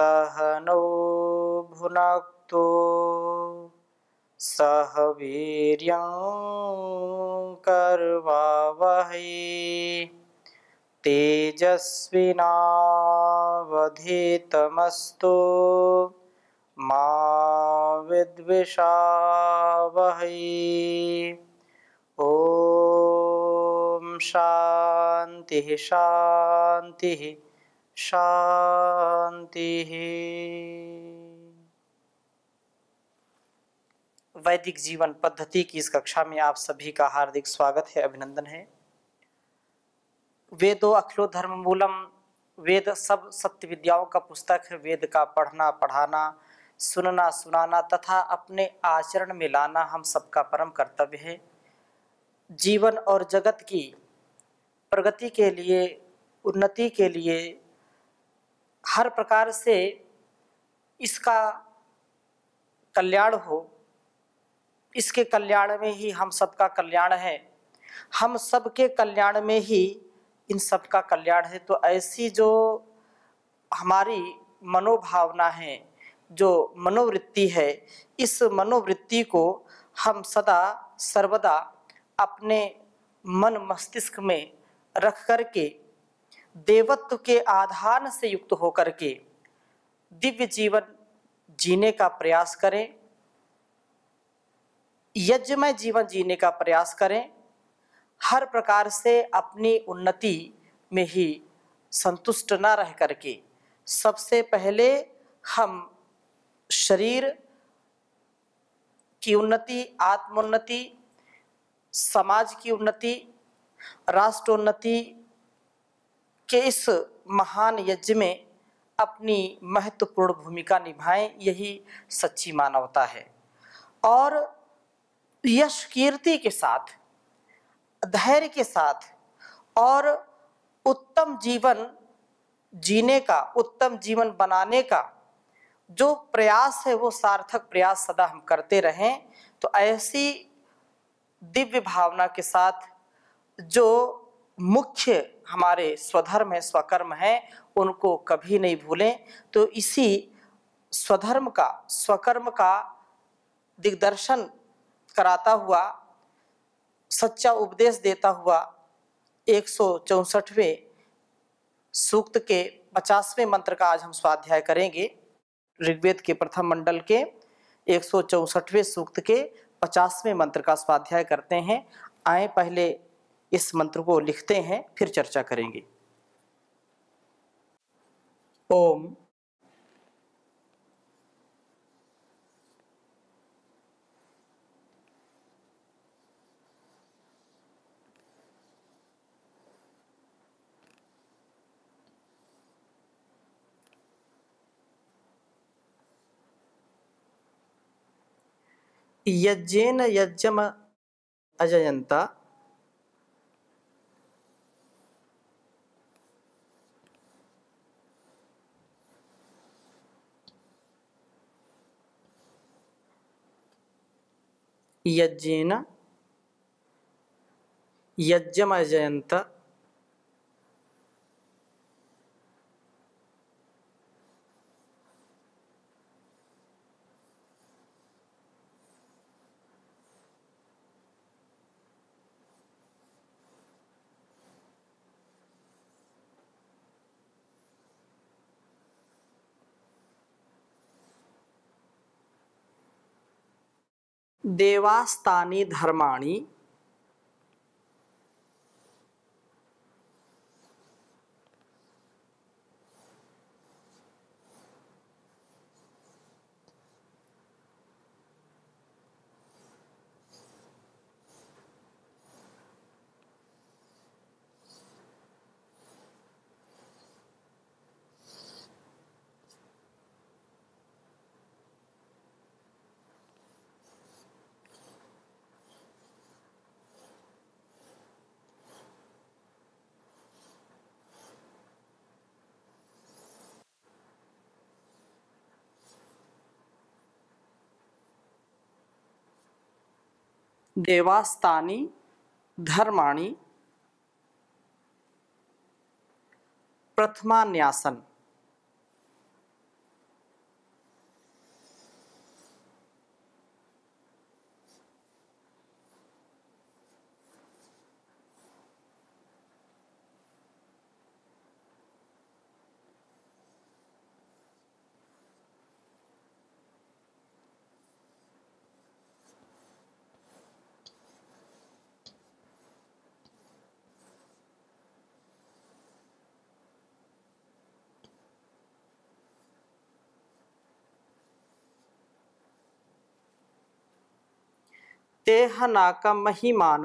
सहनौ भुन सह वीर्यं वह तेजस्विनावधितमस्तु मिषा वह ओ शांति शांति शांति वैदिक जीवन पद्धति की इस कक्षा में आप सभी का हार्दिक स्वागत है अभिनंदन है वेदो अखिलो धर्म मूलम वेद सब सत्य विद्याओं का पुस्तक है वेद का पढ़ना पढ़ाना सुनना सुनाना तथा अपने आचरण में लाना हम सबका परम कर्तव्य है जीवन और जगत की प्रगति के लिए उन्नति के लिए हर प्रकार से इसका कल्याण हो इसके कल्याण में ही हम सबका कल्याण है हम सबके कल्याण में ही इन सबका कल्याण है तो ऐसी जो हमारी मनोभावना है जो मनोवृत्ति है इस मनोवृत्ति को हम सदा सर्वदा अपने मन मस्तिष्क में रख कर के देवत्व के आधार से युक्त होकर के दिव्य जीवन जीने का प्रयास करें यज्ञमय जीवन जीने का प्रयास करें हर प्रकार से अपनी उन्नति में ही संतुष्ट ना रह करके सबसे पहले हम शरीर की उन्नति आत्मोन्नति समाज की उन्नति राष्ट्रोन्नति कि इस महान यज्ञ में अपनी महत्वपूर्ण भूमिका निभाएं यही सच्ची मानवता है और यश कीर्ति के साथ धैर्य के साथ और उत्तम जीवन जीने का उत्तम जीवन बनाने का जो प्रयास है वो सार्थक प्रयास सदा हम करते रहें तो ऐसी दिव्य भावना के साथ जो मुख्य हमारे स्वधर्म है स्वकर्म है उनको कभी नहीं भूलें तो इसी स्वधर्म का स्वकर्म का दिग्दर्शन कराता हुआ सच्चा उपदेश देता हुआ एक सौ चौंसठवें सूक्त के पचासवें मंत्र का आज हम स्वाध्याय करेंगे ऋग्वेद के प्रथम मंडल के एक सौ सूक्त के पचासवें मंत्र का स्वाध्याय करते हैं आए पहले इस मंत्र को लिखते हैं फिर चर्चा करेंगे ओम यज्ञेन यज्ञम अजयंता यज्ञ यज्ञमजयंत देवास्तानी धर्माणी देवास्तानी धर्माणी प्रथमान्यासन तेह नाक महिमान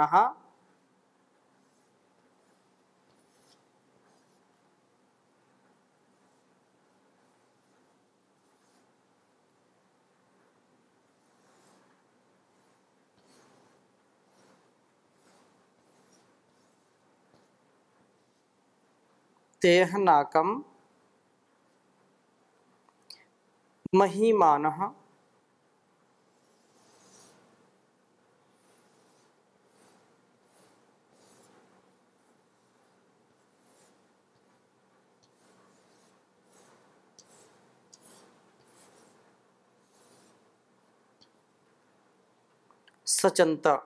तेह नाकम सचनता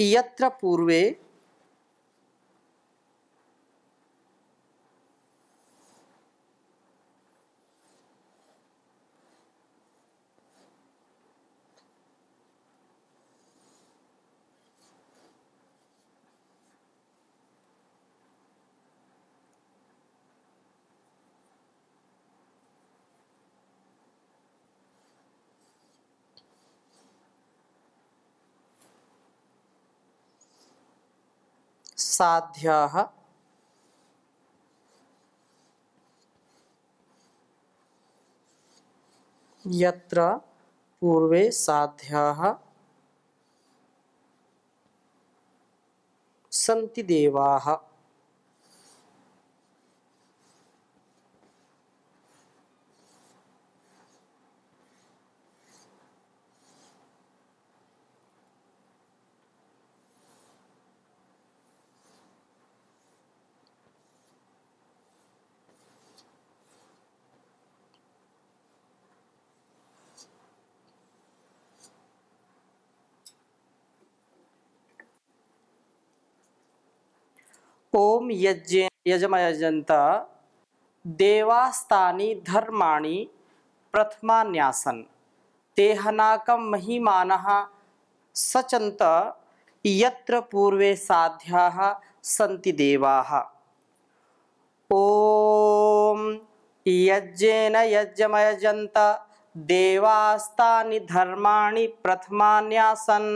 यत्र पूर्वे साध्य यत्र पूर्वे साध्याः सन्ति देवाः ओम यज्ञ यजमयजंता देवास्तानी धर्माणि न्यासन तेहनाकम महिमान सचंत यत्र पूर्वे साध्या सन्ति देवा ओम यज्ञेन यज्ञमयजंत देवास्तानि धर्माणि न्यासन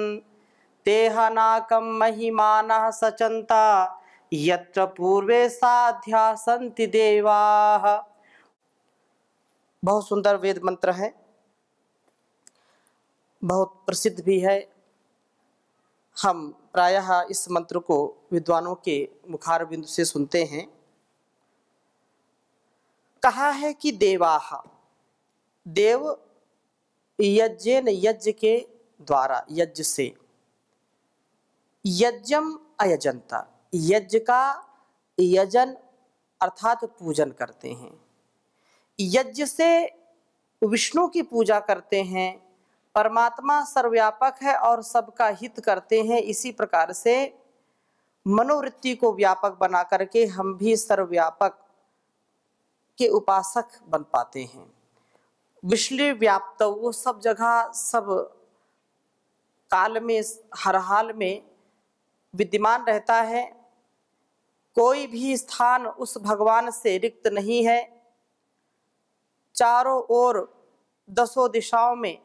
तेहनाकम महिमान सचंता यत्र पूर्वे साध्या संति देवा बहुत सुंदर वेद मंत्र है बहुत प्रसिद्ध भी है हम प्रायः इस मंत्र को विद्वानों के मुखार बिंदु से सुनते हैं कहा है कि देवाह देव यज्ञ यज्ञ के द्वारा यज्ञ से यज्ञम अयजंता यज्ञ का यजन अर्थात पूजन करते हैं यज्ञ से विष्णु की पूजा करते हैं परमात्मा सर्वव्यापक है और सबका हित करते हैं इसी प्रकार से मनोवृत्ति को व्यापक बना करके हम भी सर्वव्यापक के उपासक बन पाते हैं विश्ले व्याप्त वो सब जगह सब काल में हर हाल में विद्यमान रहता है कोई भी स्थान उस भगवान से रिक्त नहीं है चारों ओर दसों दिशाओं में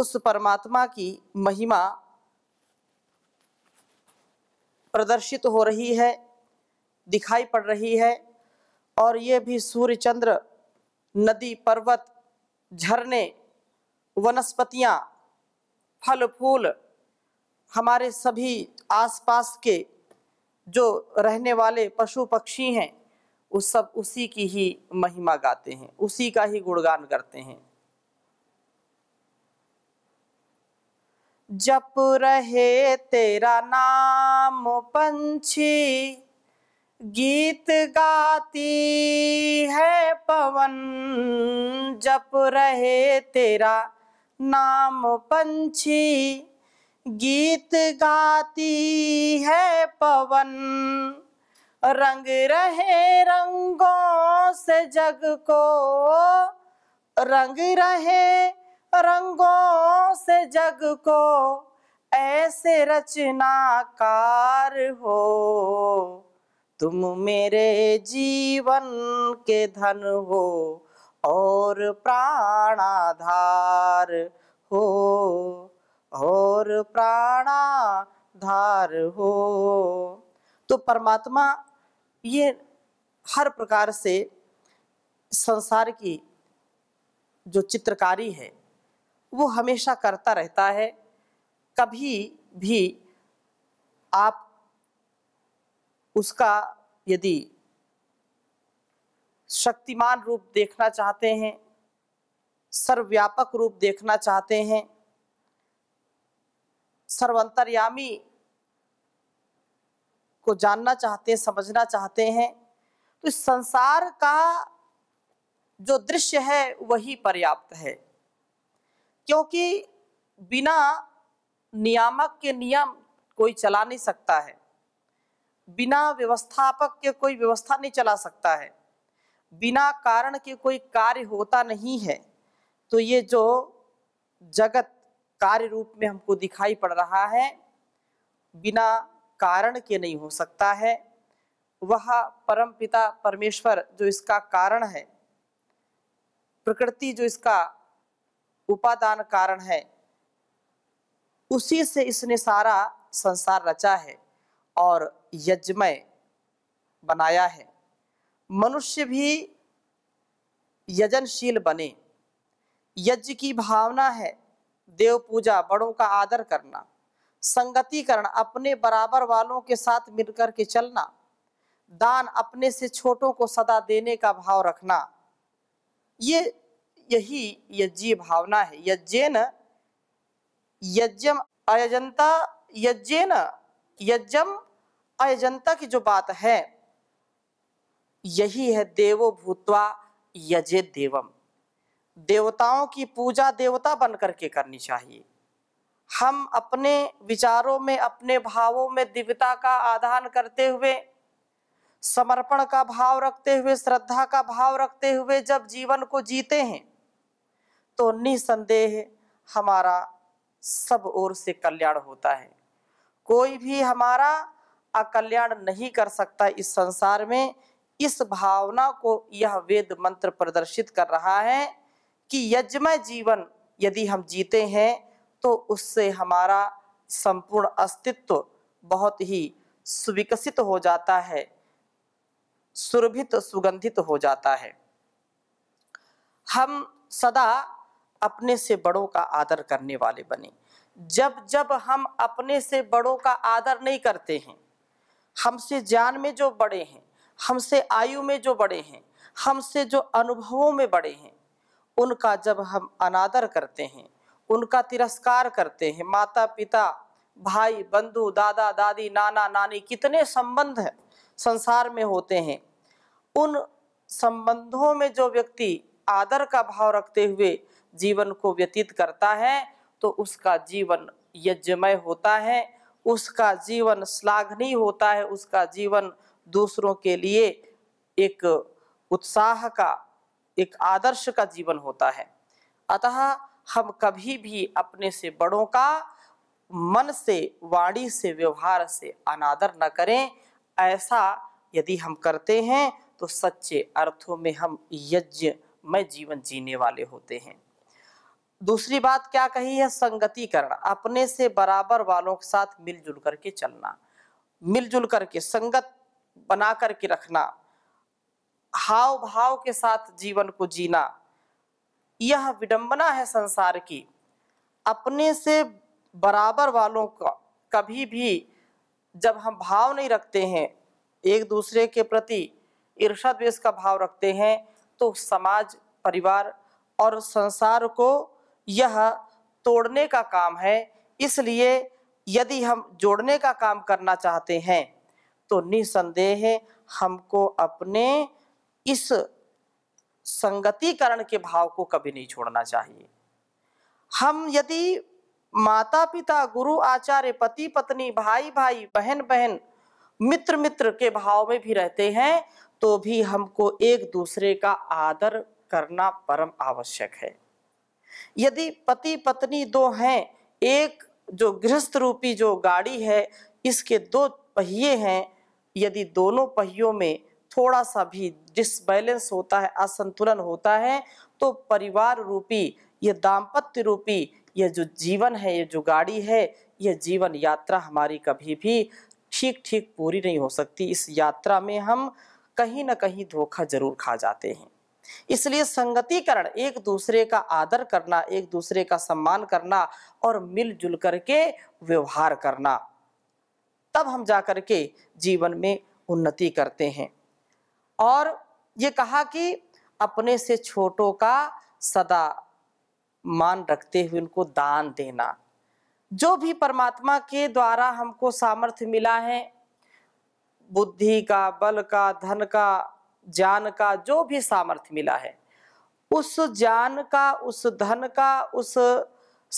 उस परमात्मा की महिमा प्रदर्शित हो रही है दिखाई पड़ रही है और ये भी सूर्य चंद्र नदी पर्वत झरने वनस्पतियाँ फल फूल हमारे सभी आसपास के जो रहने वाले पशु पक्षी हैं उस सब उसी की ही महिमा गाते हैं उसी का ही गुणगान करते हैं जप रहे तेरा नाम पंछी गीत गाती है पवन जप रहे तेरा नाम पंछी गीत गाती है पवन रंग रहे रंगों से जग को रंग रहे रंगों से जग को ऐसे रचनाकार हो तुम मेरे जीवन के धन हो और प्राणाधार हो और प्राणाधार हो तो परमात्मा ये हर प्रकार से संसार की जो चित्रकारी है वो हमेशा करता रहता है कभी भी आप उसका यदि शक्तिमान रूप देखना चाहते हैं सर्वव्यापक रूप देखना चाहते हैं सर्वंतर्यामी को जानना चाहते हैं समझना चाहते हैं तो इस संसार का जो दृश्य है वही पर्याप्त है क्योंकि बिना नियामक के नियम कोई चला नहीं सकता है बिना व्यवस्थापक के कोई व्यवस्था नहीं चला सकता है बिना कारण के कोई कार्य होता नहीं है तो ये जो जगत कार्य रूप में हमको दिखाई पड़ रहा है बिना कारण के नहीं हो सकता है वह परम पिता परमेश्वर जो इसका कारण है प्रकृति जो इसका उपादान कारण है उसी से इसने सारा संसार रचा है और यज्ञमय बनाया है मनुष्य भी यजनशील बने यज्ञ की भावना है देव पूजा बड़ों का आदर करना संगतीकरण अपने बराबर वालों के साथ मिलकर के चलना दान अपने से छोटों को सदा देने का भाव रखना ये यही यज्ञ भावना है यज्ञेन यज्ञम अयजंता यज्ञेन यज्ञम अयजंता की जो बात है यही है देवो भूतवा यजे देवम देवताओं की पूजा देवता बन करके करनी चाहिए हम अपने विचारों में अपने भावों में दिव्यता का आधान करते हुए समर्पण का भाव रखते हुए श्रद्धा का भाव रखते हुए जब जीवन को जीते हैं तो निसंदेह हमारा सब ओर से कल्याण होता है कोई भी हमारा अकल्याण नहीं कर सकता इस संसार में इस भावना को यह वेद मंत्र प्रदर्शित कर रहा है कि यजमय जीवन यदि हम जीते हैं तो उससे हमारा संपूर्ण अस्तित्व बहुत ही सुविकसित हो जाता है सुरभित सुगंधित हो जाता है हम सदा अपने से बड़ों का आदर करने वाले बने जब जब हम अपने से बड़ों का आदर नहीं करते हैं हमसे जान में जो बड़े हैं हमसे आयु में जो बड़े हैं हमसे जो अनुभवों में बड़े हैं उनका जब हम अनादर करते हैं उनका तिरस्कार करते हैं माता पिता भाई बंधु दादा दादी नाना नानी कितने संबंध संसार में होते हैं उन संबंधों में जो व्यक्ति आदर का भाव रखते हुए जीवन को व्यतीत करता है तो उसका जीवन यज्ञमय होता है उसका जीवन श्लाघनीय होता है उसका जीवन दूसरों के लिए एक उत्साह का एक आदर्श का जीवन होता है अतः हम कभी भी अपने से बड़ों का मन से वाणी से व्यवहार से अनादर न करें ऐसा यदि हम करते हैं तो सच्चे अर्थों में हम यज्ञ में जीवन जीने वाले होते हैं दूसरी बात क्या कही है संगतिकरण अपने से बराबर वालों के साथ मिलजुल करके चलना मिलजुल करके संगत बना करके रखना हाव भाव के साथ जीवन को जीना यह विडंबना है संसार की अपने से बराबर वालों का कभी भी जब हम भाव नहीं रखते हैं एक दूसरे के प्रति ईर्षा द्वेष का भाव रखते हैं तो समाज परिवार और संसार को यह तोड़ने का काम है इसलिए यदि हम जोड़ने का काम करना चाहते हैं तो निसंदेह हमको अपने इस संगतिकरण के भाव को कभी नहीं छोड़ना चाहिए हम यदि माता पिता गुरु आचार्य पति पत्नी भाई भाई बहन बहन मित्र मित्र के भाव में भी रहते हैं तो भी हमको एक दूसरे का आदर करना परम आवश्यक है यदि पति पत्नी दो हैं एक जो गृहस्थ रूपी जो गाड़ी है इसके दो पहिए हैं यदि दोनों पहियों में थोड़ा सा भी डिसबैलेंस होता है असंतुलन होता है तो परिवार रूपी यह दाम्पत्य रूपी यह जो जीवन है ये जो गाड़ी है यह जीवन यात्रा हमारी कभी भी ठीक ठीक पूरी नहीं हो सकती इस यात्रा में हम कहीं ना कहीं धोखा जरूर खा जाते हैं इसलिए संगतिकरण एक दूसरे का आदर करना एक दूसरे का सम्मान करना और मिलजुल करके व्यवहार करना तब हम जा करके जीवन में उन्नति करते हैं और ये कहा कि अपने से छोटों का सदा मान रखते हुए उनको दान देना जो भी परमात्मा के द्वारा हमको सामर्थ्य मिला है बुद्धि का बल का धन का ज्ञान का जो भी सामर्थ्य मिला है उस ज्ञान का उस धन का उस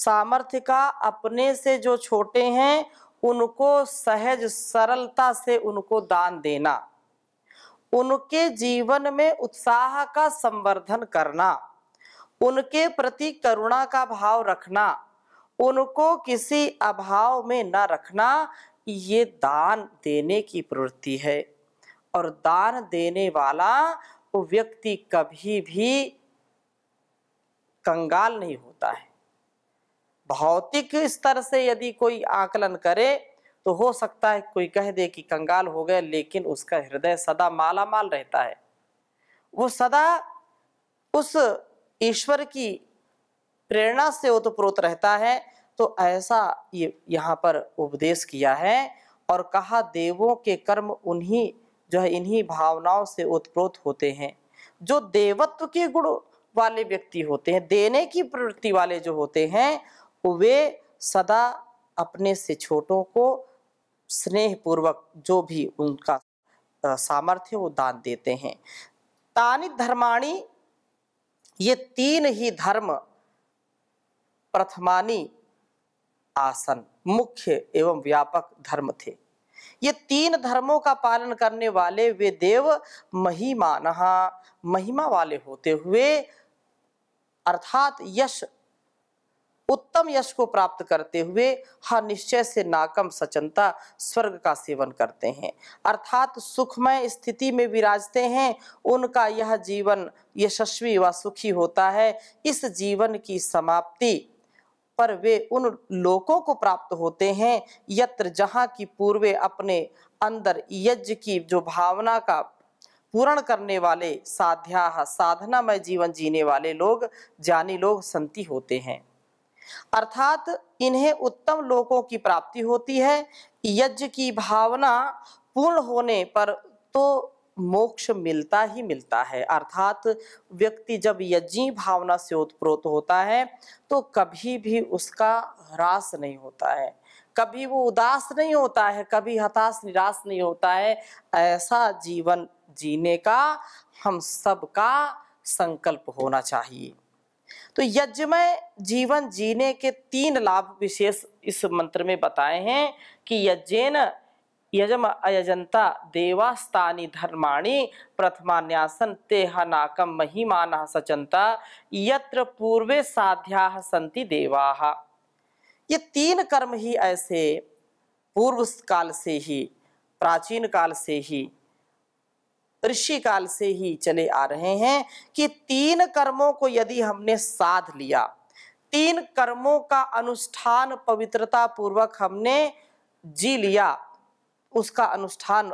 सामर्थ्य का अपने से जो छोटे हैं उनको सहज सरलता से उनको दान देना उनके जीवन में उत्साह का संवर्धन करना उनके प्रति करुणा का भाव रखना उनको किसी अभाव में न रखना ये दान देने की प्रवृत्ति है और दान देने वाला व्यक्ति कभी भी कंगाल नहीं होता है भौतिक स्तर से यदि कोई आकलन करे तो हो सकता है कोई कह दे कि कंगाल हो गए लेकिन उसका हृदय सदा माला माल रहता है वो सदा उस ईश्वर की प्रेरणा से ओतप्रोत रहता है तो ऐसा ये यहाँ पर उपदेश किया है और कहा देवों के कर्म उन्हीं जो है इन्हीं भावनाओं से उत्प्रोत होते हैं जो देवत्व के गुण वाले व्यक्ति होते हैं देने की प्रवृत्ति वाले जो होते हैं वे सदा अपने से छोटों को पूर्वक जो भी उनका सामर्थ्य वो दान देते हैं तानि धर्माणी ये तीन ही धर्म प्रथमानी आसन मुख्य एवं व्यापक धर्म थे ये तीन धर्मों का पालन करने वाले वे देव महिमा नहा महिमा वाले होते हुए अर्थात यश उत्तम यश को प्राप्त करते हुए हर निश्चय से नाकम सचनता स्वर्ग का सेवन करते हैं अर्थात सुखमय स्थिति में विराजते हैं उनका यह जीवन यशस्वी व सुखी होता है इस जीवन की समाप्ति पर वे उन लोकों को प्राप्त होते हैं यत्र जहाँ की पूर्वे अपने अंदर यज्ञ की जो भावना का पूर्ण करने वाले साध्या साधनामय जीवन जीने वाले लोग ज्ञानी लोग संति होते हैं अर्थात इन्हें उत्तम लोकों की प्राप्ति होती है यज्ञ की भावना पूर्ण होने पर तो मोक्ष मिलता ही मिलता है अर्थात व्यक्ति जब यज्ञी भावना से उत्प्रोत होता है तो कभी भी उसका ह्रास नहीं होता है कभी वो उदास नहीं होता है कभी हताश निराश नहीं होता है ऐसा जीवन जीने का हम सब का संकल्प होना चाहिए तो यज्ञमय जीवन जीने के तीन लाभ विशेष इस मंत्र में बताए हैं कि यज्ञेन यजम अयजंता देवास्तानी धर्माणि प्रथमान्यासन तेहनाकम महिमान सचंता यत्र पूर्वे साध्या संति देवा ये तीन कर्म ही ऐसे पूर्व काल से ही प्राचीन काल से ही ऋषि काल से ही चले आ रहे हैं कि तीन कर्मों को यदि हमने साध लिया तीन कर्मों का अनुष्ठान पवित्रता पूर्वक हमने जी लिया उसका अनुष्ठान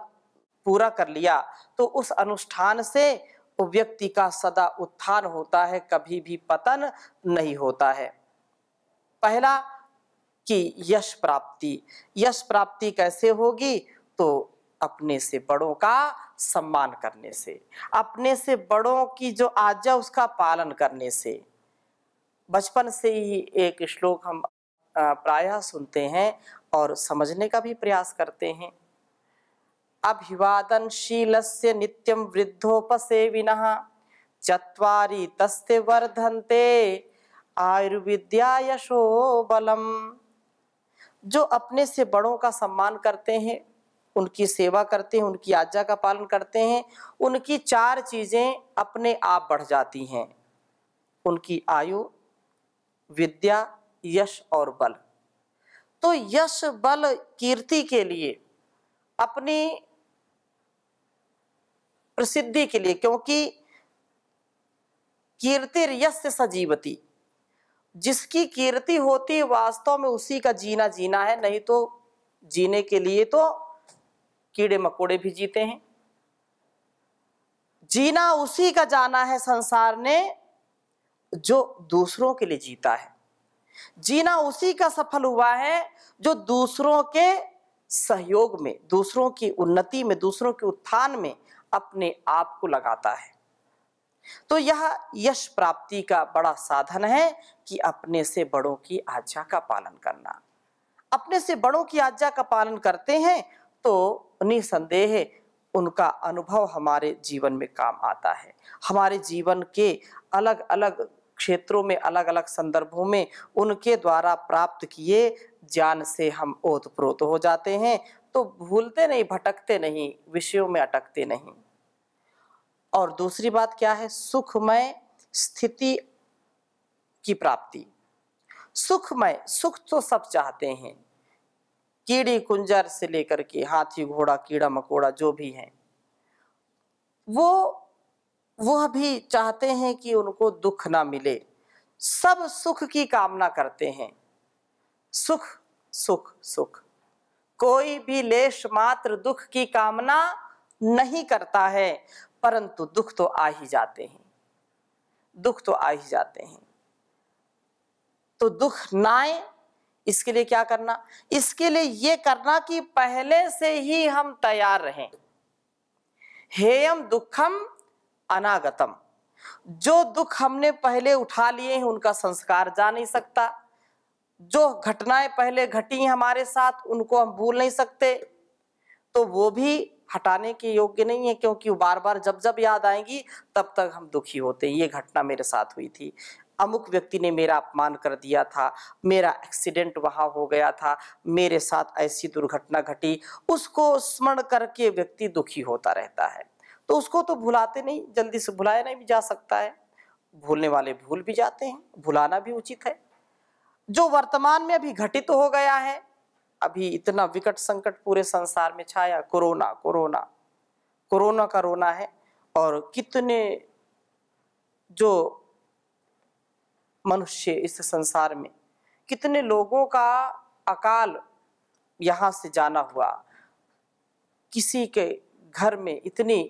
पूरा कर लिया तो उस अनुष्ठान से व्यक्ति का सदा उत्थान होता है कभी भी पतन नहीं होता है पहला कि यश प्राप्ति यश प्राप्ति कैसे होगी तो अपने से बड़ों का सम्मान करने से अपने से बड़ों की जो आज्ञा उसका पालन करने से बचपन से ही एक श्लोक हम प्रायः सुनते हैं और समझने का भी प्रयास करते हैं अभिवादनशील से नित्यम वृद्धोपसेविना चुरी तस्ते वर्धनते आयुर्विद्या यशो बलम जो अपने से बड़ों का सम्मान करते हैं उनकी सेवा करते हैं उनकी आज्ञा का पालन करते हैं उनकी चार चीज़ें अपने आप बढ़ जाती हैं उनकी आयु विद्या यश और बल तो यश बल कीर्ति के लिए अपनी प्रसिद्धि के लिए क्योंकि कीर्ति यश से सजीवती जिसकी कीर्ति होती वास्तव में उसी का जीना जीना है नहीं तो जीने के लिए तो कीड़े मकोड़े भी जीते हैं जीना उसी का जाना है संसार ने जो दूसरों के लिए जीता है जीना उसी का सफल हुआ है जो दूसरों के सहयोग में दूसरों की उन्नति में दूसरों के उत्थान में अपने आप को लगाता है तो यह यश प्राप्ति का बड़ा साधन है कि अपने से बड़ों की आज्ञा का पालन करना अपने से बड़ों की आज्ञा का पालन करते हैं तो निसंदेह उनका अनुभव हमारे जीवन में काम आता है हमारे जीवन के अलग अलग क्षेत्रों में अलग अलग संदर्भों में उनके द्वारा प्राप्त किए ज्ञान से हम ओतप्रोत हो जाते हैं तो भूलते नहीं भटकते नहीं विषयों में अटकते नहीं और दूसरी बात क्या है सुखमय स्थिति की प्राप्ति सुखमय सुख तो सब चाहते हैं कीड़ी कुंजर से लेकर के हाथी घोड़ा कीड़ा मकोड़ा जो भी है वो वह भी चाहते हैं कि उनको दुख ना मिले सब सुख की कामना करते हैं सुख सुख सुख कोई भी लेश मात्र दुख की कामना नहीं करता है परंतु दुख तो आ ही जाते हैं दुख तो आ ही जाते हैं तो दुख नाए इसके लिए क्या करना इसके लिए ये करना कि पहले से ही हम तैयार रहें हेयम दुखम अनागतम जो दुख हमने पहले उठा लिए हैं उनका संस्कार जा नहीं सकता जो घटनाएं पहले घटी हैं हमारे साथ उनको हम भूल नहीं सकते तो वो भी हटाने के योग्य नहीं है क्योंकि बार बार जब जब याद आएंगी तब तक हम दुखी होते हैं ये घटना मेरे साथ हुई थी अमुक व्यक्ति ने मेरा अपमान कर दिया था मेरा एक्सीडेंट वहाँ हो गया था मेरे साथ ऐसी दुर्घटना घटी उसको स्मरण करके व्यक्ति दुखी होता रहता है तो उसको तो भुलाते नहीं जल्दी से भुलाया नहीं भी जा सकता है भूलने वाले भूल भी जाते हैं भुलाना भी उचित है जो वर्तमान में अभी घटित तो हो गया है अभी इतना विकट संकट पूरे संसार में छाया कोरोना कोरोना कोरोना का रोना है और कितने जो मनुष्य इस संसार में कितने लोगों का अकाल यहाँ से जाना हुआ किसी के घर में इतनी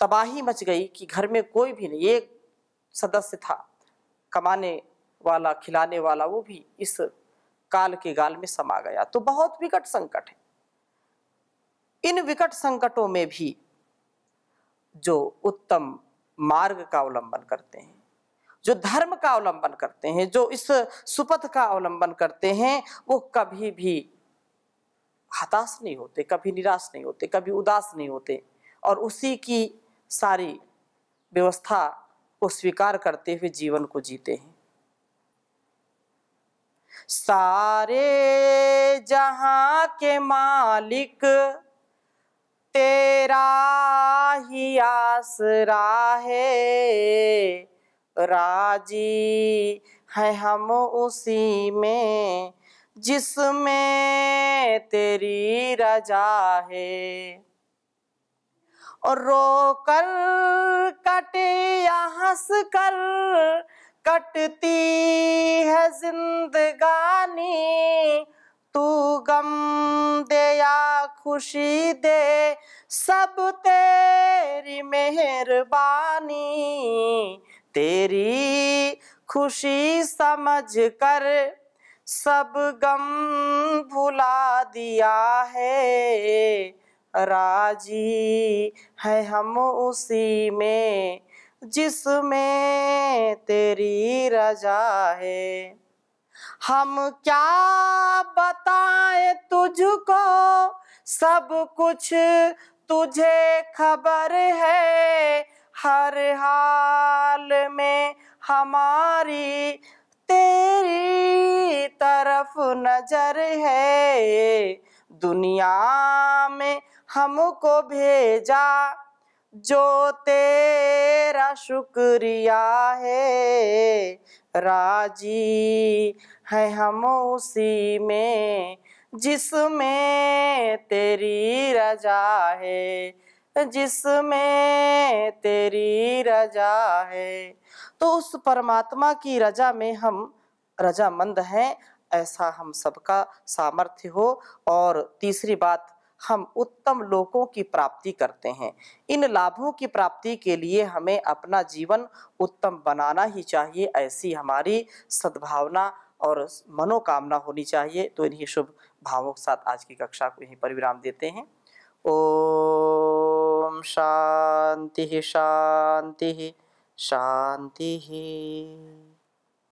तबाही मच गई कि घर में कोई भी नहीं एक सदस्य था कमाने वाला खिलाने वाला वो भी इस काल के गाल में समा गया तो बहुत विकट संकट है इन विकट संकटों में भी जो उत्तम मार्ग का अवलंबन करते हैं जो धर्म का अवलंबन करते हैं जो इस सुपथ का अवलंबन करते हैं वो कभी भी हताश नहीं होते कभी निराश नहीं होते कभी उदास नहीं होते और उसी की सारी व्यवस्था को स्वीकार करते हुए जीवन को जीते हैं सारे जहां के मालिक तेरा ही आसरा है राजी है हम उसी में जिसमें तेरी रजा है और रो कर कटे या हंस कर कटती है जिंदगानी तू गम दे या खुशी दे सब तेरी मेहरबानी तेरी खुशी समझ कर सब गम भुला दिया है राजी है हम उसी में जिसमें तेरी रजा है हम क्या बताएं तुझको सब कुछ तुझे खबर है हर हाल में हमारी तेरी तरफ नजर है दुनिया में हमको भेजा जो तेरा शुक्रिया है राजी है हम उसी में जिसमें तेरी रजा है जिसमें तेरी रजा है तो उस परमात्मा की रजा में हम रजामंद हैं ऐसा हम सबका सामर्थ्य हो और तीसरी बात हम उत्तम लोकों की प्राप्ति करते हैं इन लाभों की प्राप्ति के लिए हमें अपना जीवन उत्तम बनाना ही चाहिए ऐसी हमारी सद्भावना और मनोकामना होनी चाहिए तो इन्हीं शुभ भावों के साथ आज की कक्षा को यहीं पर विराम देते हैं ओ शांति शांति शांति